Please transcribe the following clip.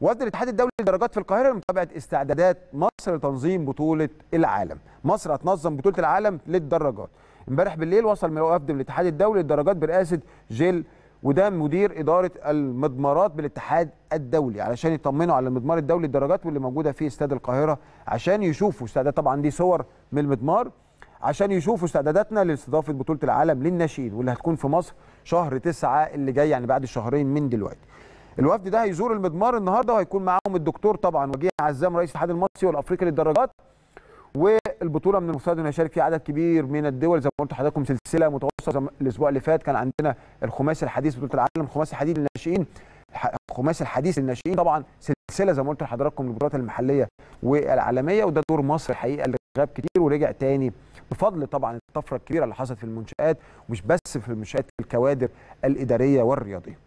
وفد الاتحاد الدولي للدرجات في القاهره لمتابعه استعدادات مصر لتنظيم بطوله العالم مصر هتنظم بطوله العالم للدرجات امبارح بالليل وصل وفد الاتحاد الدولي للدرجات برئاسه جيل وده مدير اداره المضمارات بالاتحاد الدولي علشان يطمنوا على المضمار الدولي للدرجات واللي موجوده في استاد القاهره عشان يشوفوا استعدادات طبعا دي صور من المضمار عشان يشوفوا استعداداتنا لاستضافه بطوله العالم للناشئين واللي هتكون في مصر شهر 9 اللي جاي يعني بعد شهرين من دلوقتي الوفد ده هيزور المضمار النهارده وهيكون معاهم الدكتور طبعا وجيه عزام رئيس الاتحاد المصري والافريقي للدرجات والبطوله من المفترض ان هيشارك فيها عدد كبير من الدول زي ما قلت لحضراتكم سلسله متوسطه الاسبوع اللي فات كان عندنا الخماسي الحديث بطوله العالم الخماسي الحديث للناشئين الخماسي الحديث للناشئين طبعا سلسله زي ما قلت لحضراتكم البطولات المحليه والعالميه وده دور مصر الحقيقه اللي غاب كتير ورجع تاني بفضل طبعا الطفره الكبيره اللي حصلت في المنشات ومش بس في المنشات الكوادر الاداريه والرياضيه